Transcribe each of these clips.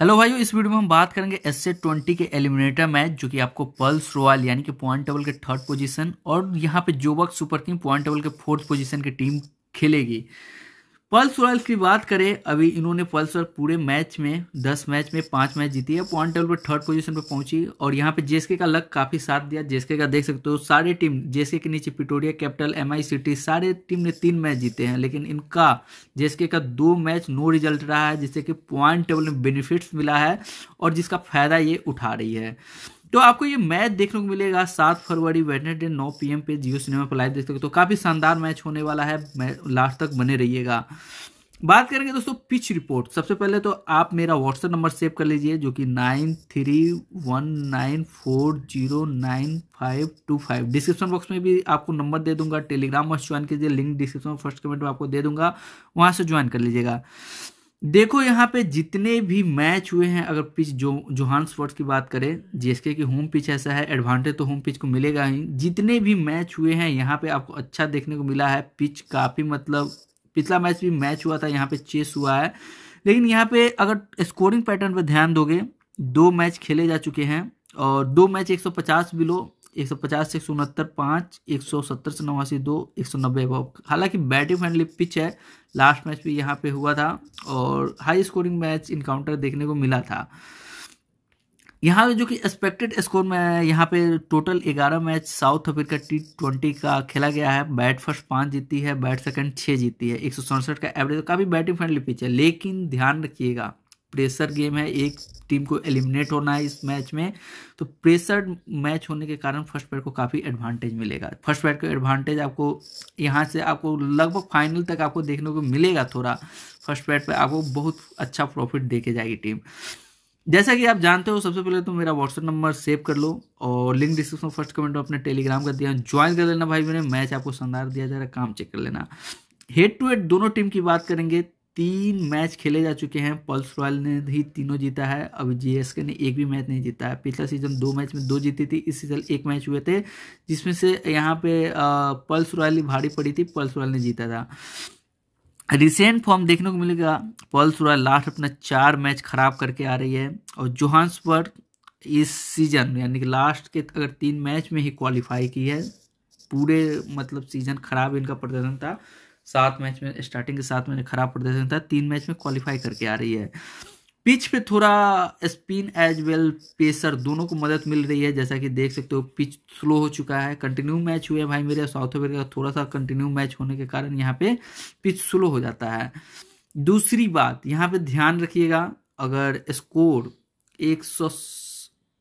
hello भाइयों इस video में हम बात करेंगे एस से ट्वेंटी के एलिमिनेटर मैच जो कि आपको पल्स रॉयल यानी कि पॉइंट टेबल के थर्ड पोजीशन और यहाँ पे Joburg Super King point table के फोर्थ पोजीशन की टीम खेलेगी पल्स रॉयल्स की बात करें अभी इन्होंने पल्स रॉयल पूरे मैच में दस मैच में पाँच मैच जीती है पॉइंट टेबल पर थर्ड पोजीशन पर पहुंची और यहाँ पे जेसके का लक काफ़ी साथ दिया जेसके का देख सकते हो सारे टीम जेसके के नीचे Pretoria Capital M I city सारे टीम ने तीन मैच जीते हैं लेकिन इनका जेसके का दो मैच नो रिजल्ट रहा है जिससे कि पॉइंट टेबल में बेनिफिट्स मिला है और जिसका फ़ायदा ये उठा रही है तो आपको ये मैच देखने को मिलेगा सात फरवरी वेडनेसडे नौ पी एम पे जियो सिनेमा पर लाइव देख सकते हो तो काफ़ी शानदार मैच होने वाला है लास्ट तक बने रहिएगा बात करेंगे दोस्तों पिच रिपोर्ट सबसे पहले तो आप मेरा व्हाट्सएप नंबर सेव कर लीजिए जो कि nine three one nine four zero nine five two five description box में भी आपको नंबर दे दूंगा टेलीग्राम में ज्वाइन कीजिए लिंक डिस्क्रिप्शन फर्स्ट कमेंट में आपको दे दूंगा वहां से ज्वाइन कर लीजिएगा देखो यहाँ पे जितने भी मैच हुए हैं अगर पिच जो जोहान स्पोर्ट्स की बात करें जिसके की होम पिच ऐसा है एडवांटेज तो होम पिच को मिलेगा ही जितने भी मैच हुए हैं यहाँ पे आपको अच्छा देखने को मिला है पिच काफ़ी मतलब पिछला मैच भी मैच हुआ था यहाँ पे चेस हुआ है लेकिन यहाँ पे अगर स्कोरिंग पैटर्न पर ध्यान दोगे दो मैच खेले जा चुके हैं और दो मैच 150 बिलो एक सौ पचास एक सौ उनहत्तर पाँच एक सौ सत्तर से नवासी दो एक सौ नब्बे हालांकि बैटिंग फ्रेंडली पिच है लास्ट मैच भी यहाँ पे हुआ था और हाई स्कोरिंग मैच इनकाउंटर देखने को मिला था यहाँ जो कि एक्सपेक्टेड स्कोर में यहाँ पे टोटल ग्यारह match South Africa T twenty का खेला गया है बैट फर्स्ट पाँच जीती है बैट सेकंड छः जीती है एक सौ सड़सठ का एवरेज काफ़ी बैटिंग फ्रेंडली पिच है लेकिन ध्यान रखिएगा प्रेशर गेम है एक टीम को एलिमिनेट होना है इस मैच में तो प्रेशर मैच होने के कारण फर्स्ट पैर को काफ़ी एडवांटेज मिलेगा फर्स्ट पैर का एडवांटेज आपको यहाँ से आपको लगभग फाइनल तक आपको देखने को मिलेगा थोड़ा फर्स्ट पैर पर आपको बहुत अच्छा प्रॉफिट देके जाएगी टीम जैसा कि आप जानते हो सबसे पहले तो मेरा व्हाट्सअप नंबर सेव कर लो और लिंक डिस्क्रिप्शन फर्स्ट कमेंट में अपने टेलीग्राम का दिया ज्वाइन कर लेना भाई मैंने मैच आपको शानदार दिया जा रहा काम चेक कर लेना हेड टू हेड दोनों टीम की बात करेंगे तीन मैच खेले जा चुके हैं पल्स रॉयल ने ही तीनों जीता है अब के ने एक भी मैच नहीं जीता है पिछला सीजन दो मैच में दो जीती थी इस सीजन एक मैच हुए थे जिसमें से यहाँ पे पल्स रॉयल भारी पड़ी थी पल्स रॉयल ने जीता था रिसेंट फॉर्म देखने को मिलेगा पल्स रॉयल लास्ट अपना चार मैच खराब करके आ रही है और जोहान्सबर्ग इस सीजन यानी कि लास्ट के अगर तीन मैच में ही क्वालिफाई की है पूरे मतलब सीजन खराब इनका प्रदर्शन था सात मैच में स्टार्टिंग के साथ में खराब प्रदर्शन था तीन मैच में क्वालिफाई करके आ रही है पिच पे थोड़ा स्पिन एज वेल पेसर दोनों को मदद मिल रही है जैसा कि देख सकते हो पिच स्लो हो चुका है कंटिन्यू मैच हुए भाई मेरे साउथ अफ्रीका का थोड़ा सा कंटिन्यू मैच होने के कारण यहाँ पे पिच स्लो हो जाता है दूसरी बात यहाँ पे ध्यान रखिएगा अगर स्कोर एक सौ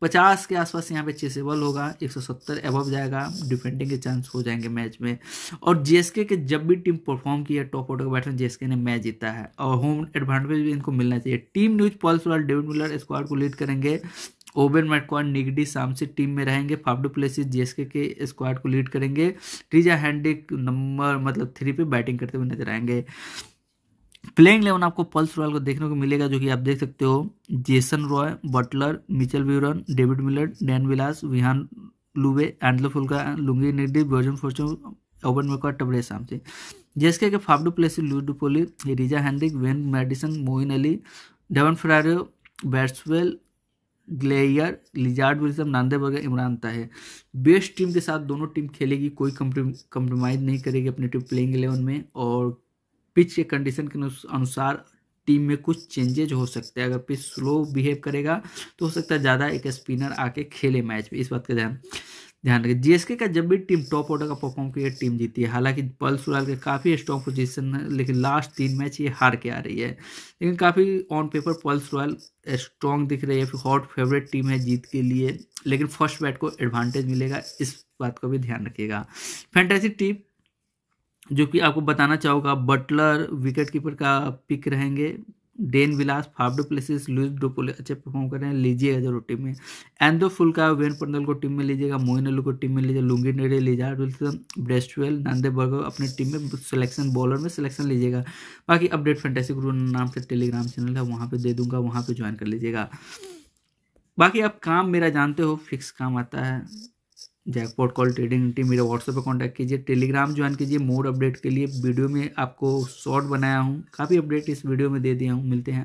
पचास के आसपास यहाँ पे चेसेबल होगा एक सौ सत्तर एबव जाएगा डिफेंडिंग के चांस हो जाएंगे मैच में और जेएसके के जब भी टीम परफॉर्म की है टॉप ऑर्डर के बैठ जेएसके ने मैच जीता है और होम एडवांटेज भी इनको मिलना चाहिए टीम न्यूज पॉल्स वाले डेविड मिलर स्क्वाड को लीड करेंगे ओबेन मैटकॉन निगडी सामसी टीम में रहेंगे फाफडू प्लेसिस जेएसके के स्क्वाड को लीड करेंगे रीजा हैंडिक नंबर मतलब थ्री पे बैटिंग करते हुए नजर आएंगे प्लेइंग इलेवन आपको पल्स रॉयल को देखने को मिलेगा जो कि आप देख सकते हो Jason Roy Buttler Mitchell Buuren David Miller Dane Vilas Wihan Lubbe Andile Phehlukwayo Lungi Ngidi Bjorn Fortuin ओवन मेकर टबरे शामसी जेसके के Faf du Plessis Leus du Plooy Reeza Hendricks Wayne Madsen Moeen Ali Donovan Ferreira Bracewell ग्लेयर लिजार्ड विल्सम वगैरह इमरान ताहे best team के साथ दोनों टीम खेलेगी कोई कंप्रोमाइज़ नहीं करेगी अपने टीम प्लेइंग इलेवन में और पिच के कंडीशन के अनुसार टीम में कुछ चेंजेज हो सकते हैं अगर पिच स्लो बिहेव करेगा तो हो सकता है ज़्यादा एक स्पिनर आके खेले मैच में इस बात का ध्यान ध्यान रखें जीएसके का जब भी टीम टॉप ऑर्डर का परफॉर्म किया टीम जीती है हालांकि पल सुराल के काफ़ी स्ट्रॉन्ग पोजीशन है लेकिन लास्ट तीन मैच ये हार के आ रही है लेकिन काफ़ी ऑन पेपर पल सुराल स्ट्रॉन्ग दिख रही है फिर हॉट फेवरेट टीम है जीत के लिए लेकिन फर्स्ट बैट को एडवांटेज मिलेगा इस बात को भी ध्यान रखिएगा फैंटेसी टीम जो कि आपको बताना चाहूँगा बटलर विकेट कीपर का पिक रहेंगे Dane Vilas Faf du Plessis Leus du Plooy अच्छे परफॉर्म कर रहे हैं लीजिएगा जरूर टीम में एंदो फुल का वेन पंडल को टीम में लीजिएगा मोहन अल्लू को टीम में लीजिएगा लुंगी नेडे लीजिए विल्सन ब्रेस्टवेल नंदे बर्गो अपने टीम में सिलेक्शन बॉलर में सिलेक्शन लीजिएगा बाकी अपडेट फैंटेसी गुरु नाम से टेलीग्राम चैनल है वहाँ पर दे दूंगा वहाँ पर ज्वाइन कर लीजिएगा बाकी आप काम मेरा जानते हो फिक्स काम आता है जैकपॉट कॉल ट्रेडिंग टीम मेरा व्हाट्सएप पर कॉन्टैक्ट कीजिए टेलीग्राम ज्वाइन कीजिए मोड अपडेट के लिए वीडियो में आपको शॉर्ट बनाया हूँ काफ़ी अपडेट इस वीडियो में दे दिया हूँ मिलते हैं